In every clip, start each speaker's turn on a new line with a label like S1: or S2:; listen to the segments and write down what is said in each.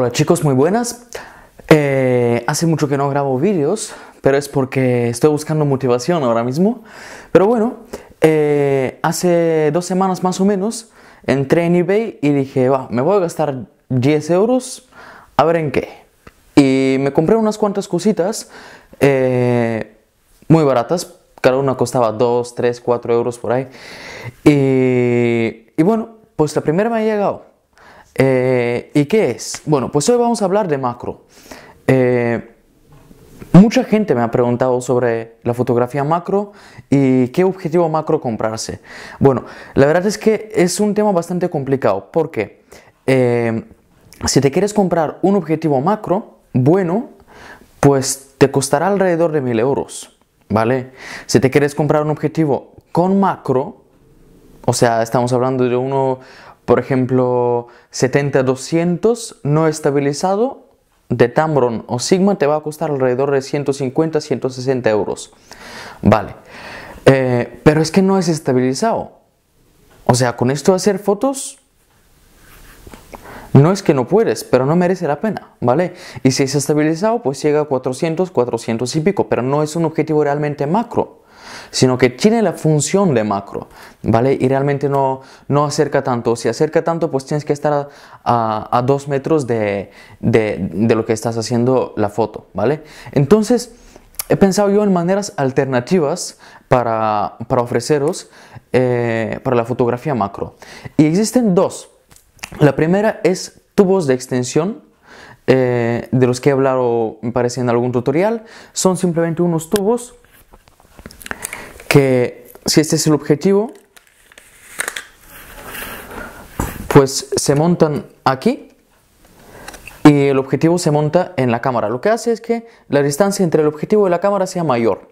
S1: Hola chicos, muy buenas. Eh, hace mucho que no grabo vídeos, pero es porque estoy buscando motivación ahora mismo. Pero bueno, eh, hace dos semanas más o menos entré en eBay y dije, va, me voy a gastar 10 euros, a ver en qué. Y me compré unas cuantas cositas eh, muy baratas, cada una costaba 2, 3, 4 euros por ahí. Y, y bueno, pues la primera me ha llegado. Eh, ¿Y qué es? Bueno, pues hoy vamos a hablar de macro. Eh, mucha gente me ha preguntado sobre la fotografía macro y qué objetivo macro comprarse. Bueno, la verdad es que es un tema bastante complicado porque eh, si te quieres comprar un objetivo macro, bueno, pues te costará alrededor de 1000 euros, ¿vale? Si te quieres comprar un objetivo con macro, o sea, estamos hablando de uno, por ejemplo, 70-200 no estabilizado de Tamron o Sigma te va a costar alrededor de 150-160 euros. Vale, eh, pero es que no es estabilizado. O sea, con esto hacer fotos, no es que no puedes, pero no merece la pena, ¿vale? Y si es estabilizado, pues llega a 400, 400 y pico, pero no es un objetivo realmente macro sino que tiene la función de macro, ¿vale? Y realmente no, no acerca tanto. Si acerca tanto, pues tienes que estar a, dos metros de, de, lo que estás haciendo la foto, ¿vale? Entonces, he pensado yo en maneras alternativas para, ofreceros eh, para la fotografía macro. Y existen dos. La primera es tubos de extensión, eh, de los que he hablado, me parece, en algún tutorial. Son simplemente unos tubos que si este es el objetivo, pues se montan aquí y el objetivo se monta en la cámara. Lo que hace es que la distancia entre el objetivo y la cámara sea mayor.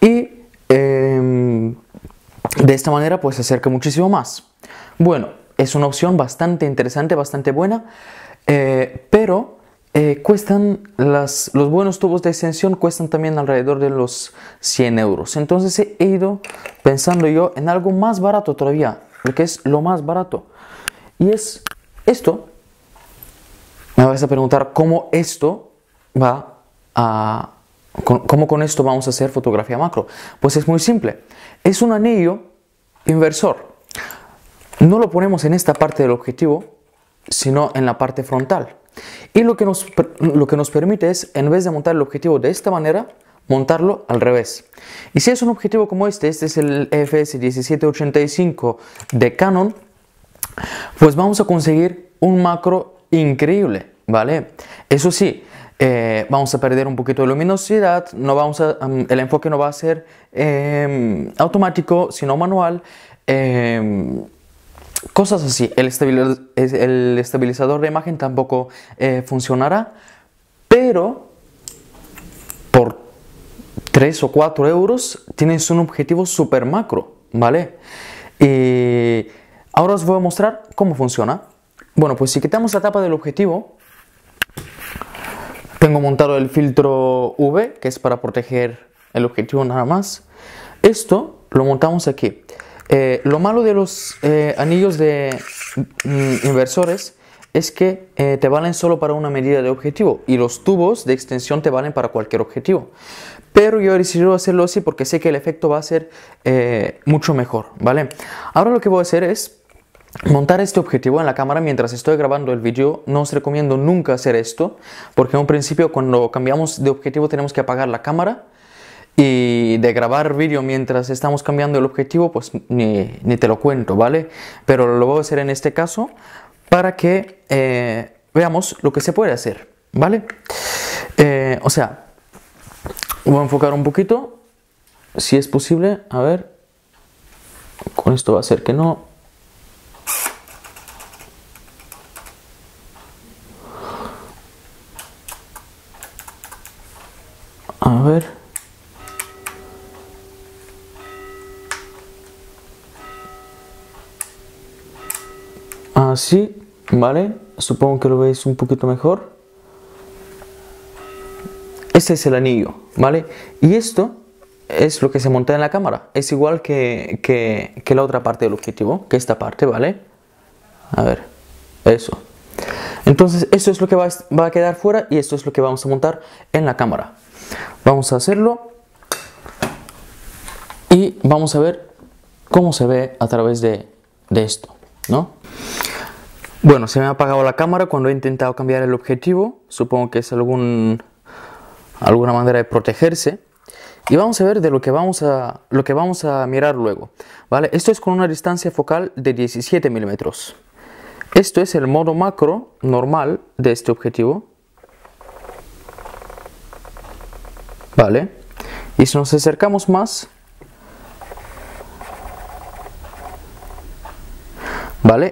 S1: Y em, de esta manera pues se acerca muchísimo más. Bueno, es una opción bastante interesante, bastante buena, eh, pero eh, cuestan los buenos tubos de extensión cuestan también alrededor de los 100 euros entonces he ido pensando yo en algo más barato todavía lo que es lo más barato y es esto me vas a preguntar cómo esto va a cómo con esto vamos a hacer fotografía macro pues es muy simple es un anillo inversor no lo ponemos en esta parte del objetivo sino en la parte frontal y lo que, nos, lo que nos permite es, en vez de montar el objetivo de esta manera, montarlo al revés. Y si es un objetivo como este, este es el FS 1785 de Canon, pues vamos a conseguir un macro increíble, ¿vale? Eso sí, eh, vamos a perder un poquito de luminosidad, no vamos el enfoque no va a ser em, automático, sino manual. Em, Cosas así. El, estabilizador de imagen tampoco eh, funcionará, pero por 3 o 4 euros tienes un objetivo super macro, ¿vale? Y ahora os voy a mostrar cómo funciona. Bueno, pues si quitamos la tapa del objetivo, tengo montado el filtro V, que es para proteger el objetivo nada más. Esto lo montamos aquí. Eh, lo malo de los eh, anillos de mm, inversores es que eh, te valen solo para una medida de objetivo y los tubos de extensión te valen para cualquier objetivo. Pero yo he decidido hacerlo así porque sé que el efecto va a ser mucho mejor, ¿vale? Ahora lo que voy a hacer es Montar este objetivo en la cámara mientras estoy grabando el vídeo, no os recomiendo nunca hacer esto, porque en un principio cuando cambiamos de objetivo tenemos que apagar la cámara y de grabar vídeo mientras estamos cambiando el objetivo, pues ni, te lo cuento, ¿vale? Pero lo voy a hacer en este caso para que eh, veamos lo que se puede hacer, ¿vale? Eh, o sea, voy a enfocar un poquito, si es posible, a ver, con esto va a ser que no, ¿Vale? Supongo que lo veis un poquito mejor. Este es el anillo, ¿vale? Y esto es lo que se monta en la cámara. Es igual que, que, la otra parte del objetivo, que esta parte, ¿vale? A ver, eso. Entonces, esto es lo que va, a quedar fuera y esto es lo que vamos a montar en la cámara. Vamos a hacerlo y vamos a ver cómo se ve a través de, de esto, ¿no? Bueno, se me ha apagado la cámara cuando he intentado cambiar el objetivo. Supongo que es algún, alguna manera de protegerse. Y vamos a ver de lo que vamos a, lo que vamos a mirar luego. ¿vale? Esto es con una distancia focal de 17 milímetros. Esto es el modo macro normal de este objetivo. ¿Vale? Y si nos acercamos más,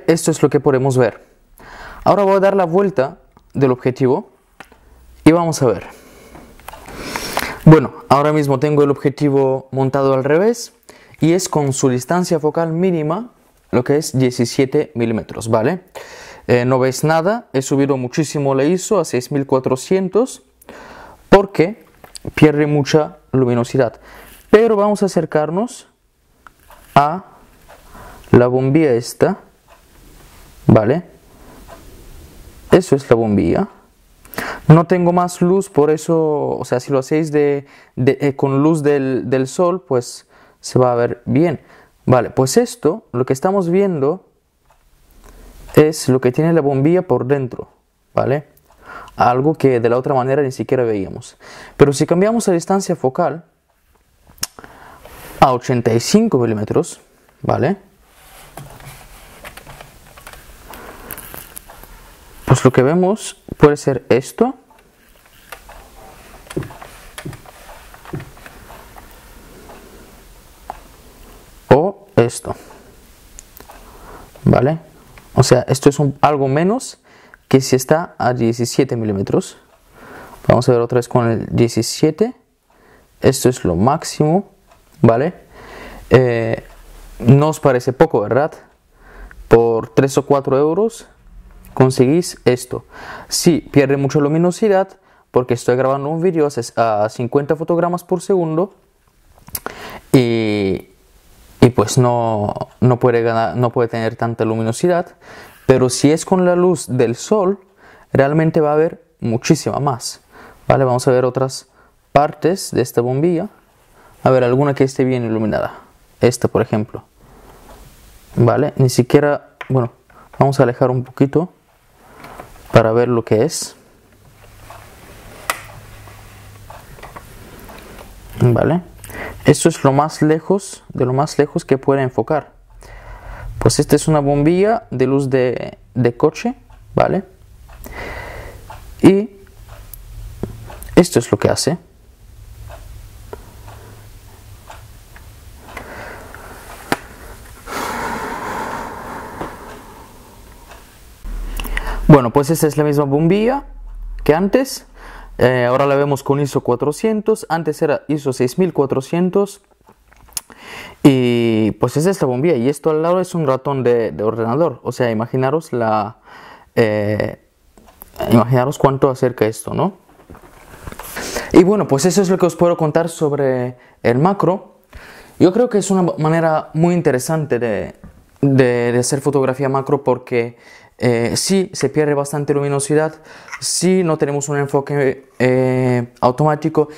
S1: Esto es lo que podemos ver. Ahora voy a dar la vuelta del objetivo y vamos a ver. Bueno, ahora mismo tengo el objetivo montado al revés y es con su distancia focal mínima, lo que es 17 milímetros, ¿vale? Eh, no veis nada, he subido muchísimo la ISO a 6400 porque pierde mucha luminosidad. Pero vamos a acercarnos a la bombilla esta ¿Vale? Eso es la bombilla. No tengo más luz, por eso, o sea, si lo hacéis de, eh, con luz del, del sol, pues se va a ver bien. Vale, pues esto, lo que estamos viendo, es lo que tiene la bombilla por dentro, ¿vale? Algo que de la otra manera ni siquiera veíamos. Pero si cambiamos la distancia focal a 85 milímetros, ¿vale? lo que vemos puede ser esto. O esto. ¿Vale? O sea, esto es algo menos que si está a 17 milímetros. Vamos a ver otra vez con el 17. Esto es lo máximo. ¿Vale? Eh, no os parece poco, ¿verdad? Por 3 o 4 euros conseguís esto. Si pierde mucha luminosidad, porque estoy grabando un vídeo a 50 fotogramas por segundo y, y pues no, no, puede ganar, no puede tener tanta luminosidad. Pero si es con la luz del sol, realmente va a haber muchísima más. Vale, vamos a ver otras partes de esta bombilla. A ver, alguna que esté bien iluminada. Esta, por ejemplo. Vale, ni siquiera, bueno, vamos a alejar un poquito para ver lo que es. ¿Vale? Esto es lo más lejos, de lo más lejos que puede enfocar. Pues esta es una bombilla de luz de, de coche, ¿vale? Y esto es lo que hace. Bueno, pues esta es la misma bombilla que antes. Eh, ahora la vemos con ISO 400. Antes era ISO 6400. Y pues es esta bombilla. Y esto al lado es un ratón de, ordenador. O sea, imaginaros la... Eh, imaginaros cuánto acerca esto, ¿no? Y bueno, pues eso es lo que os puedo contar sobre el macro. Yo creo que es una manera muy interesante de hacer fotografía macro porque eh, si se pierde bastante luminosidad, si no tenemos un enfoque eh, automático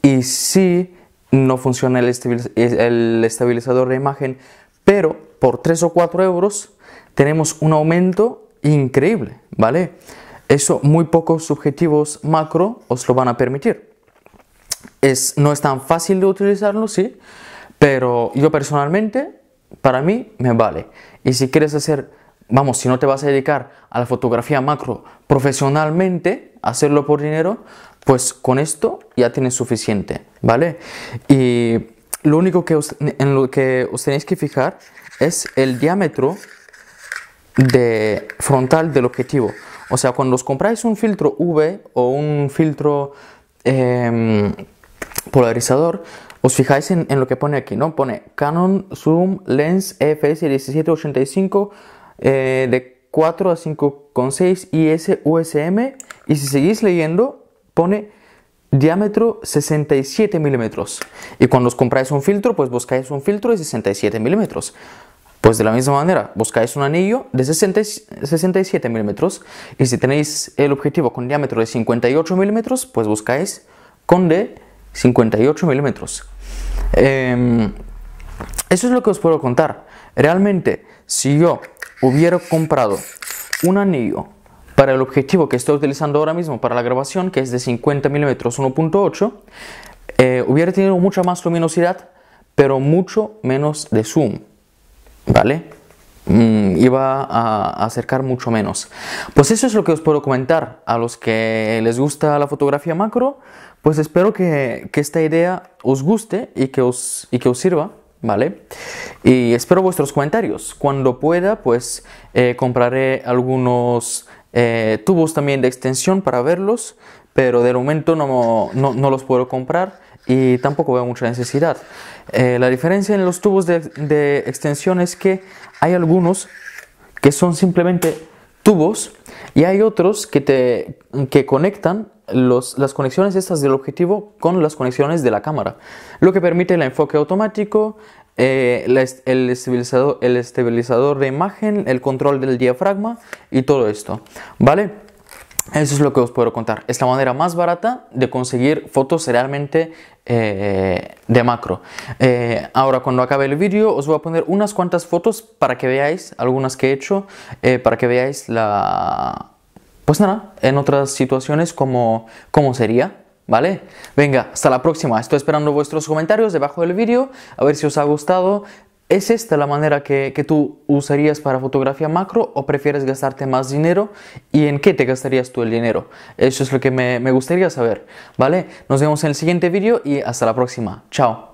S1: y si no funciona el, estabilizador de imagen, pero por 3 o 4 euros tenemos un aumento increíble, ¿vale? Eso muy pocos objetivos macro os lo van a permitir. Es, no es tan fácil de utilizarlo, sí, pero yo personalmente, para mí, me vale. Y si quieres hacer vamos, si no te vas a dedicar a la fotografía macro profesionalmente, hacerlo por dinero, pues con esto ya tienes suficiente, ¿vale? Y lo único que en lo que os tenéis que fijar es el diámetro de frontal del objetivo. O sea, cuando os compráis un filtro V o un filtro em, polarizador, os fijáis en, lo que pone aquí, ¿no? Pone Canon Zoom Lens FS 1785 eh, de 4 a 5,6 USM y si seguís leyendo pone diámetro 67 milímetros y cuando os compráis un filtro pues buscáis un filtro de 67 milímetros pues de la misma manera buscáis un anillo de 67 milímetros y si tenéis el objetivo con diámetro de 58 milímetros pues buscáis con de 58 milímetros em, eso es lo que os puedo contar realmente si yo hubiera comprado un anillo para el objetivo que estoy utilizando ahora mismo para la grabación, que es de 50 milímetros 1.8, eh, hubiera tenido mucha más luminosidad, pero mucho menos de zoom, ¿vale? Mm, iba a acercar mucho menos. Pues eso es lo que os puedo comentar. A los que les gusta la fotografía macro, pues espero que, que esta idea os guste y que os, y que os sirva. ¿vale? Y espero vuestros comentarios. Cuando pueda, pues eh, compraré algunos eh, tubos también de extensión para verlos, pero de momento no, los puedo comprar y tampoco veo mucha necesidad. Eh, la diferencia en los tubos de, de extensión es que hay algunos que son simplemente tubos y hay otros que, te, que conectan las conexiones estas del objetivo con las conexiones de la cámara, lo que permite el enfoque automático, eh, el, estabilizador, el estabilizador de imagen, el control del diafragma y todo esto. ¿Vale? Eso es lo que os puedo contar. Es la manera más barata de conseguir fotos realmente eh, de macro. Eh, ahora cuando acabe el vídeo os voy a poner unas cuantas fotos para que veáis, algunas que he hecho, eh, para que veáis la... Pues nada, en otras situaciones como cómo sería. ¿Vale? Venga, hasta la próxima. Estoy esperando vuestros comentarios debajo del vídeo. A ver si os ha gustado. ¿Es esta la manera que, tú usarías para fotografía macro o prefieres gastarte más dinero? ¿Y en qué te gastarías tú el dinero? Eso es lo que me, me gustaría saber, ¿vale? Nos vemos en el siguiente vídeo y hasta la próxima. Chao.